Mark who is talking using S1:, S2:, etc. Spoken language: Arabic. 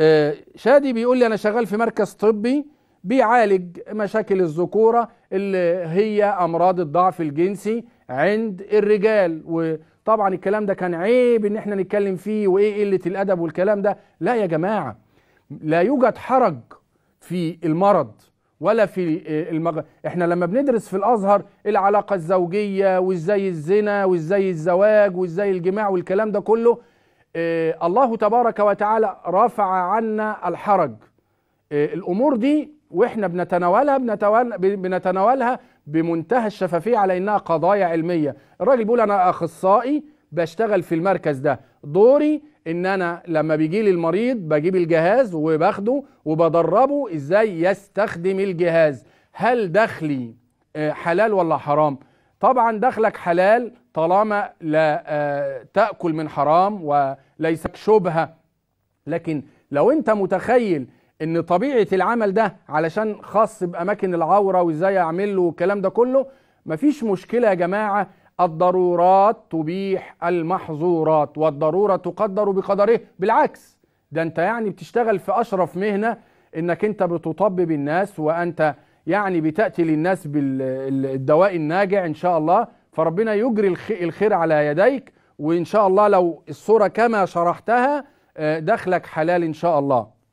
S1: آه، شادي بيقول لي انا شغال في مركز طبي بيعالج مشاكل الذكوره اللي هي امراض الضعف الجنسي عند الرجال وطبعا الكلام ده كان عيب ان احنا نتكلم فيه وايه قله الادب والكلام ده لا يا جماعه لا يوجد حرج في المرض ولا في آه، المغ... احنا لما بندرس في الازهر العلاقه الزوجيه وازاي الزنا وازاي الزواج وازاي الجماع والكلام ده كله آه، الله تبارك وتعالى رفع عنا الحرج آه، الامور دي واحنا بنتناولها بنتناولها بمنتهى الشفافيه على انها قضايا علميه الراجل بيقول انا اخصائي بشتغل في المركز ده دوري ان انا لما بيجي لي المريض بجيب الجهاز وباخده وبدربه ازاي يستخدم الجهاز هل دخلي آه، حلال ولا حرام طبعا دخلك حلال طالما لا آه، تأكل من حرام وليسك شبهة لكن لو انت متخيل ان طبيعة العمل ده علشان خاص بأماكن العورة وازاي اعمله والكلام ده كله مفيش مشكلة يا جماعة الضرورات تبيح المحظورات والضرورة تقدر بقدره بالعكس ده انت يعني بتشتغل في أشرف مهنة انك انت بتطبب الناس وانت يعني بتأتي للناس بالدواء الناجع ان شاء الله فربنا يجري الخير على يديك وإن شاء الله لو الصورة كما شرحتها آه، دخلك حلال إن شاء الله